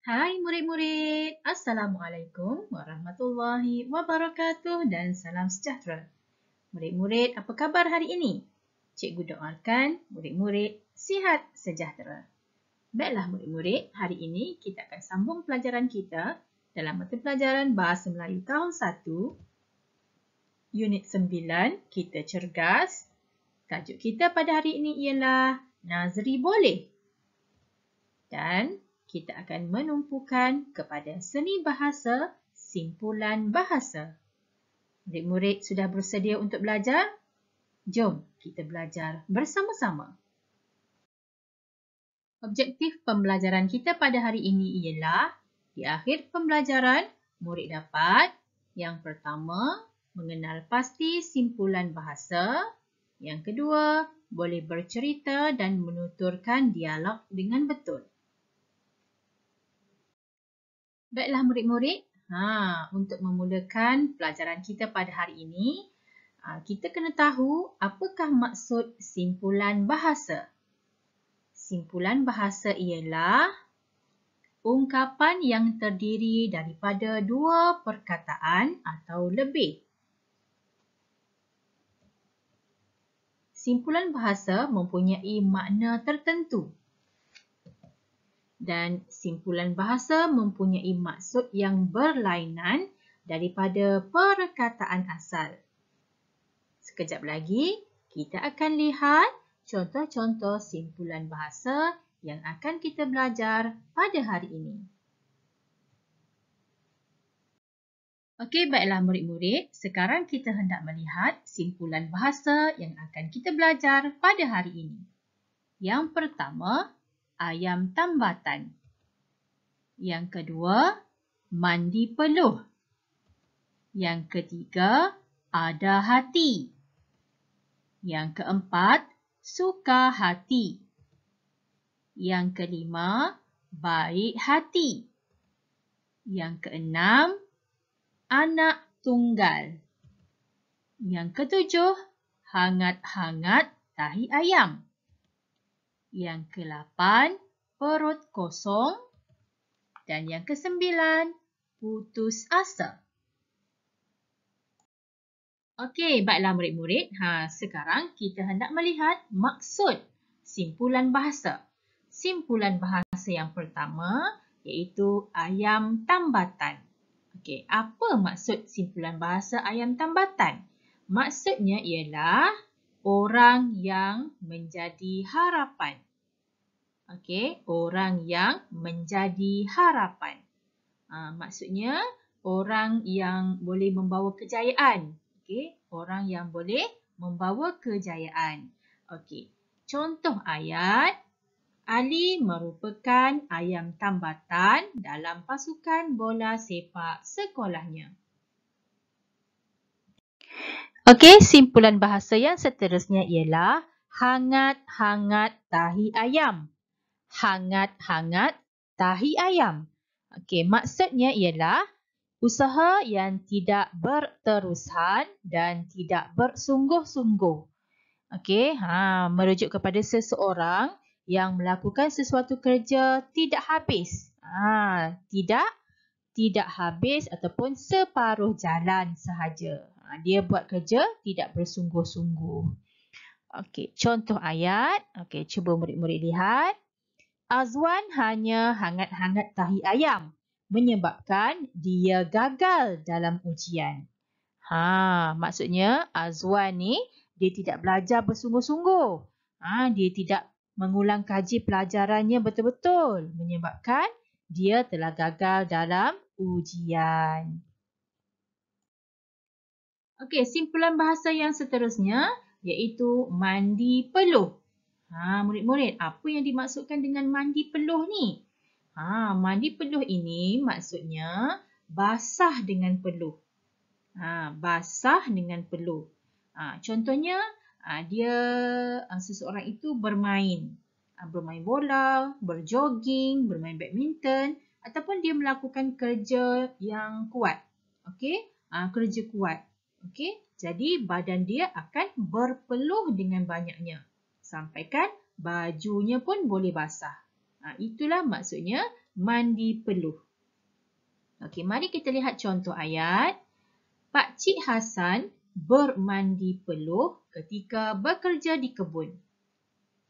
Hai murid-murid, Assalamualaikum warahmatullahi wabarakatuh dan salam sejahtera. Murid-murid, apa khabar hari ini? Cikgu doakan murid-murid sihat sejahtera. Baiklah murid-murid, hari ini kita akan sambung pelajaran kita dalam mata pelajaran Bahasa Melayu Tahun 1, Unit 9, Kita Cergas. Tajuk kita pada hari ini ialah Nazri Boleh. Dan kita akan menumpukan kepada seni bahasa simpulan bahasa. Murid-murid sudah bersedia untuk belajar? Jom kita belajar bersama-sama. Objektif pembelajaran kita pada hari ini ialah di akhir pembelajaran, murid dapat yang pertama, mengenal pasti simpulan bahasa. Yang kedua, boleh bercerita dan menuturkan dialog dengan betul. Baiklah murid-murid, ha, untuk memulakan pelajaran kita pada hari ini, ha, kita kena tahu apakah maksud simpulan bahasa. Simpulan bahasa ialah ungkapan yang terdiri daripada dua perkataan atau lebih. Simpulan bahasa mempunyai makna tertentu dan simpulan bahasa mempunyai maksud yang berlainan daripada perkataan asal. Sekejap lagi, kita akan lihat contoh-contoh simpulan bahasa yang akan kita belajar pada hari ini. Okey, baiklah murid-murid, sekarang kita hendak melihat simpulan bahasa yang akan kita belajar pada hari ini. Yang pertama, ayam tambatan. Yang kedua, mandi peluh. Yang ketiga, ada hati. Yang keempat, suka hati. Yang kelima, baik hati. Yang keenam, anak tunggal. Yang ketujuh, hangat-hangat tahi ayam. Yang ke-8, perut kosong. Dan yang ke-9, putus asa. Okey, baiklah murid-murid. Ha, sekarang kita hendak melihat maksud simpulan bahasa. Simpulan bahasa yang pertama iaitu ayam tambatan. Okey, apa maksud simpulan bahasa ayam tambatan? Maksudnya ialah orang yang menjadi harapan. Okey, orang yang menjadi harapan. Ha, maksudnya, orang yang boleh membawa kejayaan. Okey, orang yang boleh membawa kejayaan. Okey, contoh ayat. Ali merupakan ayam tambatan dalam pasukan bola sepak sekolahnya. Okey, simpulan bahasa yang seterusnya ialah hangat-hangat tahi ayam. Hangat-hangat tahi ayam. Okey, maksudnya ialah usaha yang tidak berterusan dan tidak bersungguh-sungguh. Okey, ha, merujuk kepada seseorang yang melakukan sesuatu kerja tidak habis. Ha, tidak tidak habis ataupun separuh jalan sahaja. Ah, dia buat kerja tidak bersungguh-sungguh. Okey, contoh ayat. Okey, cuba murid-murid lihat. Azwan hanya hangat-hangat tahi ayam menyebabkan dia gagal dalam ujian. Ha, maksudnya Azwan ni dia tidak belajar bersungguh-sungguh. Ha, dia tidak mengulang kaji pelajarannya betul-betul menyebabkan dia telah gagal dalam ujian. Okey, simpulan bahasa yang seterusnya iaitu mandi peluh. Ha, murid-murid, apa yang dimaksudkan dengan mandi peluh ni? Ha, mandi peluh ini maksudnya basah dengan peluh. Ha, basah dengan peluh. Ha, contohnya, ha, dia ha, seseorang itu bermain. Ha, bermain bola, berjoging, bermain badminton ataupun dia melakukan kerja yang kuat. Okey, ha, kerja kuat. Okey, jadi badan dia akan berpeluh dengan banyaknya. Sampaikan bajunya pun boleh basah. Ha, itulah maksudnya mandi peluh. Okey, mari kita lihat contoh ayat. Pak Cik Hasan bermandi peluh ketika bekerja di kebun.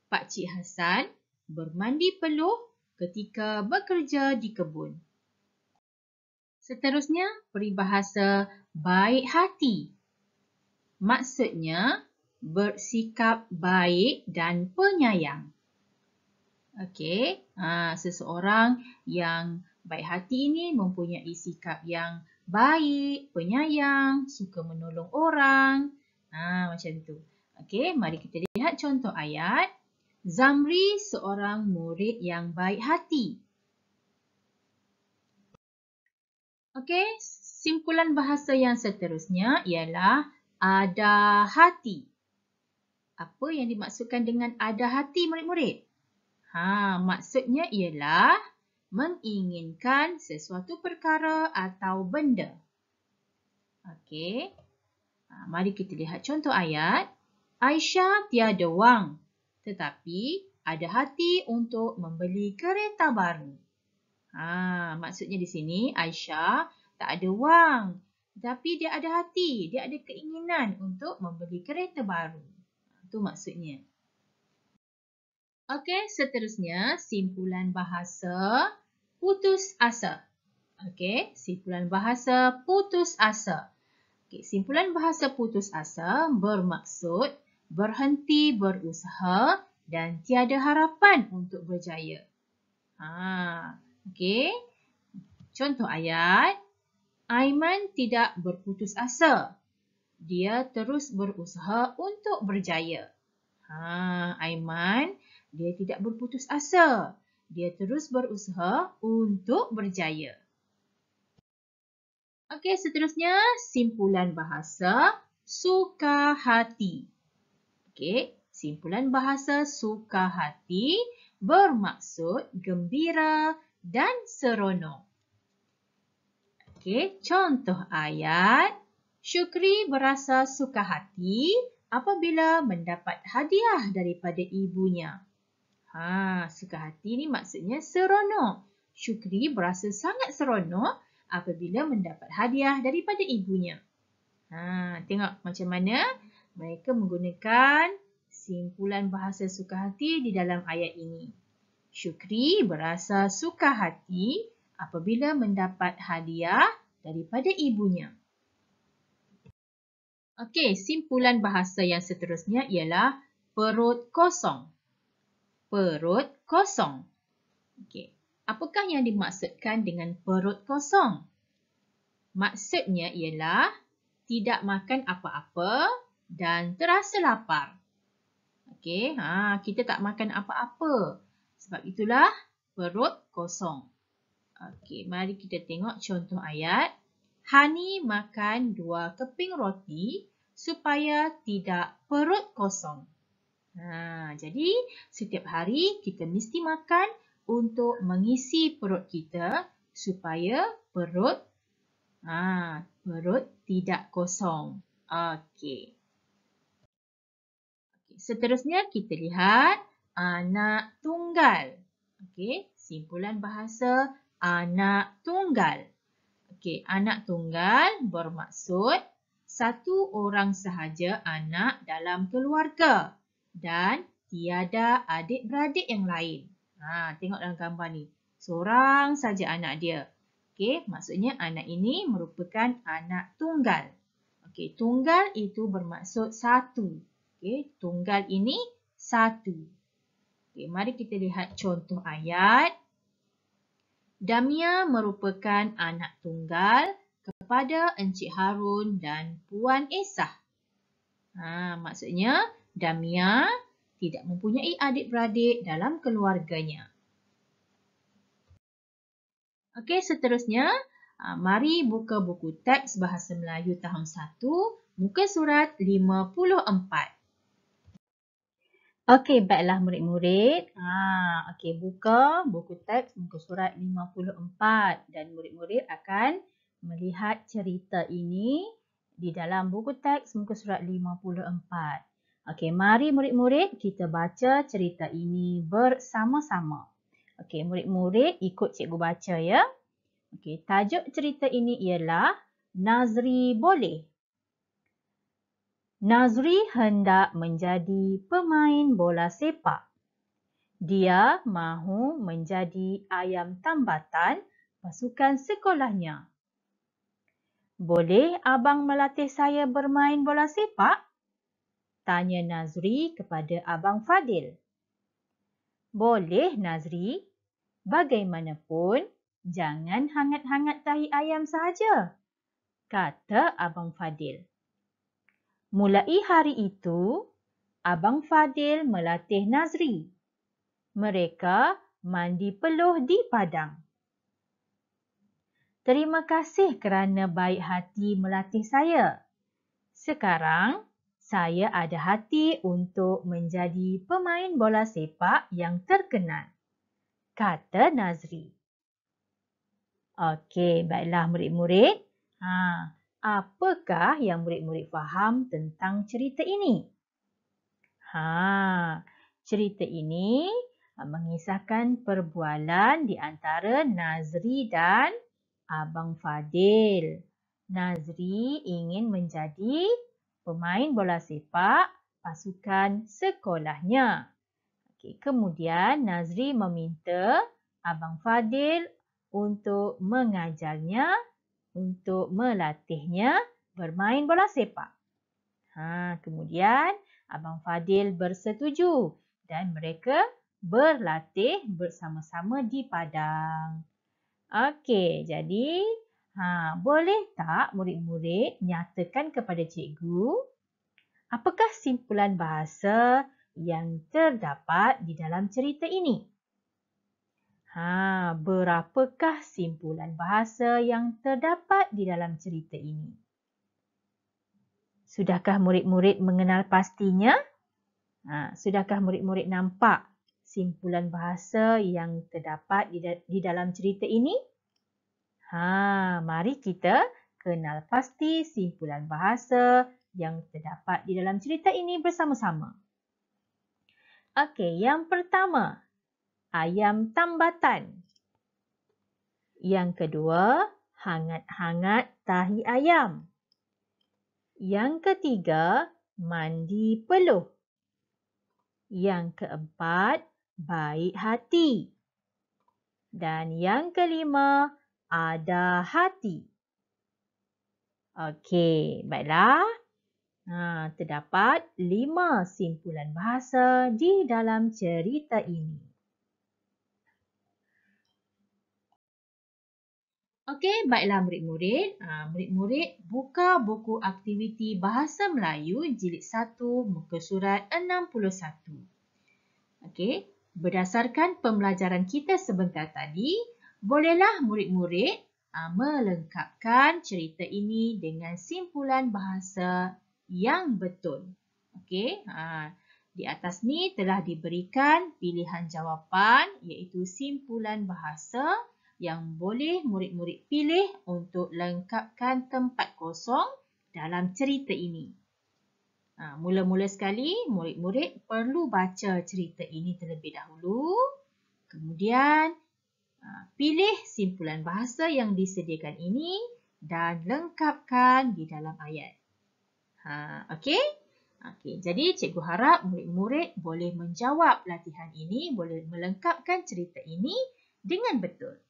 Pak Cik Hasan bermandi peluh ketika bekerja di kebun. Seterusnya, peribahasa baik hati. Maksudnya, bersikap baik dan penyayang. Okey, ha, seseorang yang baik hati ini mempunyai sikap yang baik, penyayang, suka menolong orang. Ha, macam tu. Okey, mari kita lihat contoh ayat. Zamri seorang murid yang baik hati. Okey, Simpulan bahasa yang seterusnya ialah ada hati. Apa yang dimaksudkan dengan ada hati murid-murid? Ha, maksudnya ialah menginginkan sesuatu perkara atau benda. Okey. Ha, mari kita lihat contoh ayat. Aisyah tiada wang tetapi ada hati untuk membeli kereta baru. Ha, maksudnya di sini Aisyah tak ada wang. Tapi dia ada hati, dia ada keinginan untuk membeli kereta baru. Itu maksudnya. Okey, seterusnya simpulan bahasa putus asa. Okey, simpulan bahasa putus asa. Okey, simpulan bahasa putus asa bermaksud berhenti berusaha dan tiada harapan untuk berjaya. Ah, okey. Contoh ayat Aiman tidak berputus asa. Dia terus berusaha untuk berjaya. Ha, Aiman, dia tidak berputus asa. Dia terus berusaha untuk berjaya. Okey, seterusnya simpulan bahasa suka hati. Okey, simpulan bahasa suka hati bermaksud gembira dan seronok. Okey, contoh ayat. Syukri berasa suka hati apabila mendapat hadiah daripada ibunya. Ha, suka hati ni maksudnya seronok. Syukri berasa sangat seronok apabila mendapat hadiah daripada ibunya. Ha, tengok macam mana mereka menggunakan simpulan bahasa suka hati di dalam ayat ini. Syukri berasa suka hati apabila mendapat hadiah daripada ibunya. Okey, simpulan bahasa yang seterusnya ialah perut kosong. Perut kosong. Okey, apakah yang dimaksudkan dengan perut kosong? Maksudnya ialah tidak makan apa-apa dan terasa lapar. Okey, ha, kita tak makan apa-apa. Sebab itulah perut kosong. Okey, mari kita tengok contoh ayat. Hani makan dua keping roti supaya tidak perut kosong. Ha, jadi, setiap hari kita mesti makan untuk mengisi perut kita supaya perut ha, perut tidak kosong. Okey. Seterusnya kita lihat anak tunggal. Okey, simpulan bahasa anak tunggal. Okey, anak tunggal bermaksud satu orang sahaja anak dalam keluarga dan tiada adik-beradik yang lain. Ha, tengok dalam gambar ni. Seorang saja anak dia. Okey, maksudnya anak ini merupakan anak tunggal. Okey, tunggal itu bermaksud satu. Okey, tunggal ini satu. Okey, mari kita lihat contoh ayat. Damia merupakan anak tunggal kepada Encik Harun dan Puan Esah. Ha, maksudnya, Damia tidak mempunyai adik-beradik dalam keluarganya. Okey, seterusnya, ha, mari buka buku teks Bahasa Melayu tahun 1, muka surat 54. Okey, baiklah murid-murid. Ah, okey, buka buku teks muka surat 54 dan murid-murid akan melihat cerita ini di dalam buku teks muka surat 54. Okey, mari murid-murid kita baca cerita ini bersama-sama. Okey, murid-murid ikut cikgu baca ya. Okey, tajuk cerita ini ialah Nazri Boleh. Nazri hendak menjadi pemain bola sepak. Dia mahu menjadi ayam tambatan pasukan sekolahnya. Boleh abang melatih saya bermain bola sepak? Tanya Nazri kepada abang Fadil. Boleh Nazri. Bagaimanapun, jangan hangat-hangat tahi ayam sahaja. Kata abang Fadil. Mulai hari itu, Abang Fadil melatih Nazri. Mereka mandi peluh di padang. Terima kasih kerana baik hati melatih saya. Sekarang, saya ada hati untuk menjadi pemain bola sepak yang terkenal, kata Nazri. Okey, baiklah murid-murid. Haa apakah yang murid-murid faham tentang cerita ini? Ha, cerita ini ah, mengisahkan perbualan di antara Nazri dan Abang Fadil. Nazri ingin menjadi pemain bola sepak pasukan sekolahnya. Okey, kemudian Nazri meminta Abang Fadil untuk mengajarnya untuk melatihnya bermain bola sepak. Ha, kemudian Abang Fadil bersetuju dan mereka berlatih bersama-sama di padang. Okey, jadi ha, boleh tak murid-murid nyatakan kepada cikgu apakah simpulan bahasa yang terdapat di dalam cerita ini? Ha, berapakah simpulan bahasa yang terdapat di dalam cerita ini? Sudahkah murid-murid mengenal pastinya? Ha, sudahkah murid-murid nampak simpulan bahasa yang terdapat di, da- di dalam cerita ini? Ha, mari kita kenal pasti simpulan bahasa yang terdapat di dalam cerita ini bersama-sama. Okey, yang pertama, ayam tambatan. Yang kedua, hangat-hangat tahi ayam. Yang ketiga, mandi peluh. Yang keempat, baik hati. Dan yang kelima, ada hati. Okey, baiklah. Ha, terdapat lima simpulan bahasa di dalam cerita ini. Okey, baiklah murid-murid. Ah, murid-murid, uh, buka buku aktiviti Bahasa Melayu jilid 1 muka surat 61. Okey, berdasarkan pembelajaran kita sebentar tadi, bolehlah murid-murid uh, melengkapkan cerita ini dengan simpulan bahasa yang betul. Okey, uh, di atas ni telah diberikan pilihan jawapan iaitu simpulan bahasa yang boleh murid-murid pilih untuk lengkapkan tempat kosong dalam cerita ini. Ha, mula-mula sekali, murid-murid perlu baca cerita ini terlebih dahulu. Kemudian, ha, pilih simpulan bahasa yang disediakan ini dan lengkapkan di dalam ayat. Ha, okay? Okay, jadi, cikgu harap murid-murid boleh menjawab latihan ini, boleh melengkapkan cerita ini dengan betul.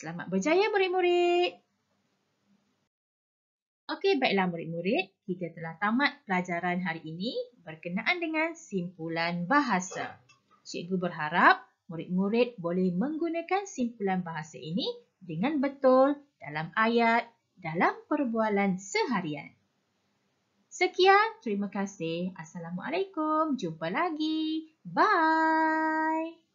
Selamat berjaya murid-murid. Okey, baiklah murid-murid. Kita telah tamat pelajaran hari ini berkenaan dengan simpulan bahasa. Cikgu berharap murid-murid boleh menggunakan simpulan bahasa ini dengan betul dalam ayat, dalam perbualan seharian. Sekian, terima kasih. Assalamualaikum. Jumpa lagi. Bye.